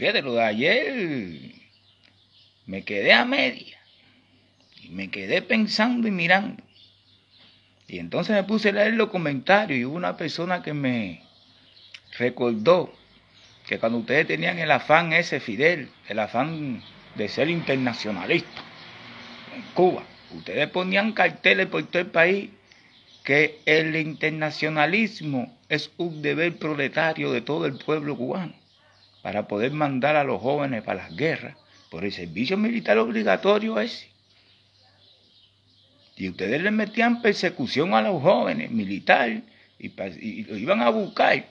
Fíjate, lo de ayer me quedé a media. Y me quedé pensando y mirando. Y entonces me puse a leer los comentarios y hubo una persona que me recordó que cuando ustedes tenían el afán ese, Fidel, el afán de ser internacionalista en Cuba, ustedes ponían carteles por todo el país que el internacionalismo es un deber proletario de todo el pueblo cubano para poder mandar a los jóvenes para las guerras por el servicio militar obligatorio ese. Y ustedes le metían persecución a los jóvenes militar y, lo iban a buscar.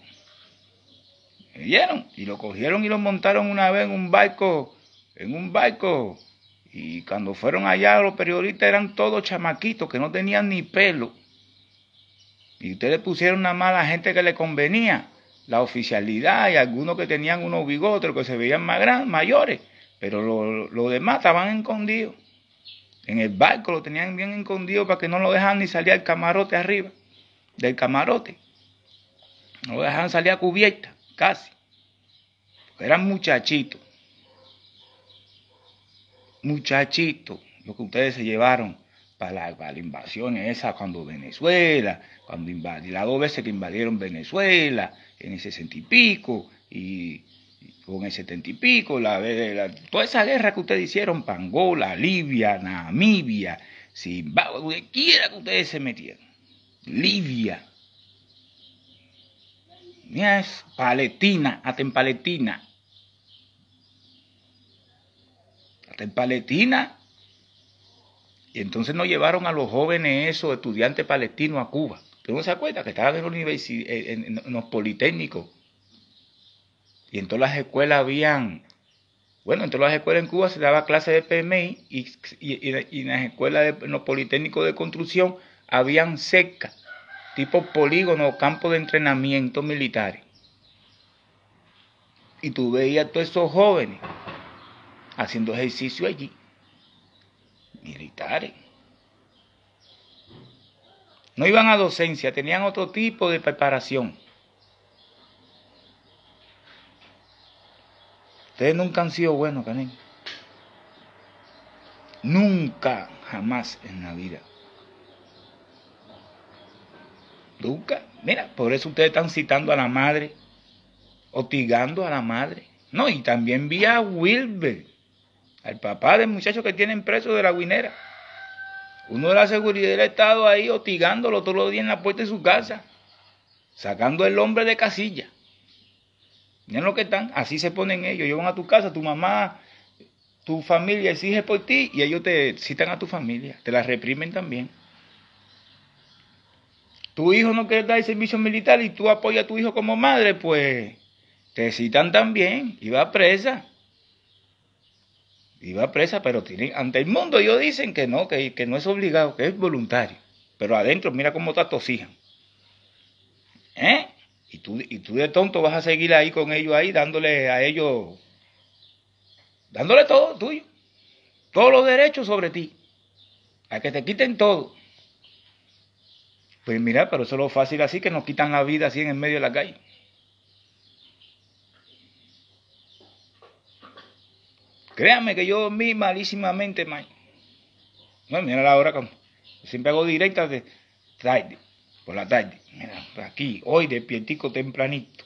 Y lo cogieron y lo montaron una vez en un barco, en un barco. Y cuando fueron allá los periodistas eran todos chamaquitos que no tenían ni pelo. Y ustedes pusieron nada más a la gente que le convenía la oficialidad y algunos que tenían unos bigotes que se veían más grandes, mayores, pero los demás estaban escondidos. En el barco lo tenían bien escondido para que no lo dejan ni salir al camarote arriba, del camarote. No lo dejaban salir a cubierta, casi. eran muchachitos. Muchachitos, lo que ustedes se llevaron para, la invasión esa, cuando Venezuela, cuando invadí, las dos veces que invadieron Venezuela, en el sesenta y pico, y con el setenta y pico, la, toda esa guerra que ustedes hicieron, Pangola, Libia, Namibia, Zimbabue, donde quiera que ustedes se metieran, Libia, es Palestina, hasta en Palestina, hasta en Palestina y entonces nos llevaron a los jóvenes esos estudiantes palestinos a Cuba. Pero no se acuerda que estaban eh, en, los politécnicos. Y en todas las escuelas habían bueno, en todas las escuelas en Cuba se daba clase de PMI y, en las escuelas de los politécnicos de construcción habían secas, tipo polígono o campo de entrenamiento militar. Y tú veías a todos esos jóvenes haciendo ejercicio allí militares. No iban a docencia, tenían otro tipo de preparación. Ustedes nunca han sido buenos, Canel. Nunca, jamás en la vida. Nunca. Mira, por eso ustedes están citando a la madre, Otigando a la madre. No, y también vi a Wilber al papá del muchacho que tienen preso de la guinera. Uno de la seguridad del Estado ahí hostigándolo todos los días en la puerta de su casa, sacando el hombre de casilla. Miren lo que están, así se ponen ellos, llevan a tu casa, tu mamá, tu familia exige por ti y ellos te citan a tu familia, te la reprimen también. Tu hijo no quiere dar servicio militar y tú apoyas a tu hijo como madre, pues te citan también y va presa y va presa, pero tiene, ante el mundo ellos dicen que no, que, no es obligado, que es voluntario. Pero adentro, mira cómo te atosijan. ¿Eh? Y tú, y tú de tonto vas a seguir ahí con ellos, ahí dándole a ellos, dándole todo tuyo, todos los derechos sobre ti, a que te quiten todo. Pues mira, pero eso es lo fácil así, que nos quitan la vida así en el medio de la calle. Créame que yo dormí malísimamente, mal Bueno, mira la hora como. Siempre hago directas de tarde, por la tarde. Mira, aquí, hoy despiertico tempranito.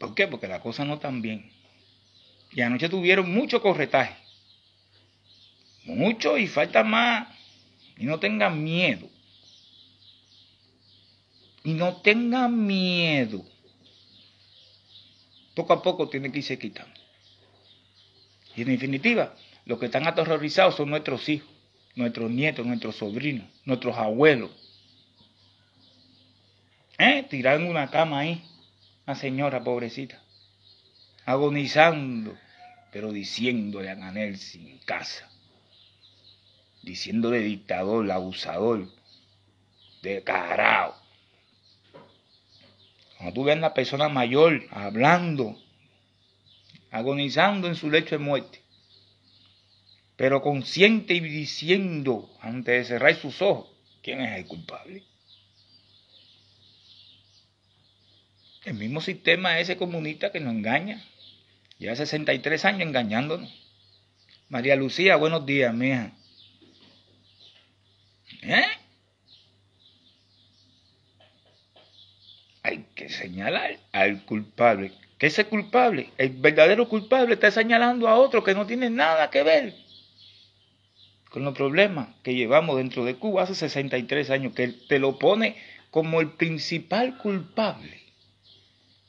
¿Por qué? Porque la cosa no tan bien. Y anoche tuvieron mucho corretaje. Mucho y falta más. Y no tengan miedo. Y no tengan miedo poco a poco tiene que irse quitando. Y en definitiva, los que están aterrorizados son nuestros hijos, nuestros nietos, nuestros sobrinos, nuestros abuelos. ¿Eh? una cama ahí, una señora pobrecita, agonizando, pero diciéndole a Anel sin casa, diciéndole dictador, abusador, de carao. Cuando tú ves a una persona mayor hablando, agonizando en su lecho de muerte, pero consciente y diciendo antes de cerrar sus ojos, ¿quién es el culpable? El mismo sistema ese comunista que nos engaña. Lleva 63 años engañándonos. María Lucía, buenos días, mija. ¿Eh? señalar al culpable. Que ese culpable, el verdadero culpable, está señalando a otro que no tiene nada que ver con los problemas que llevamos dentro de Cuba hace 63 años, que te lo pone como el principal culpable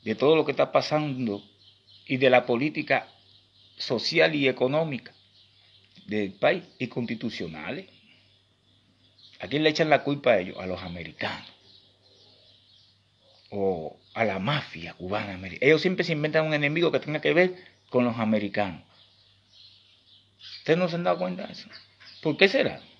de todo lo que está pasando y de la política social y económica del país y constitucionales. ¿A quién le echan la culpa a ellos? A los americanos. O a la mafia cubana. Ellos siempre se inventan un enemigo que tenga que ver con los americanos. ¿Ustedes no se han dado cuenta de eso? ¿Por qué será?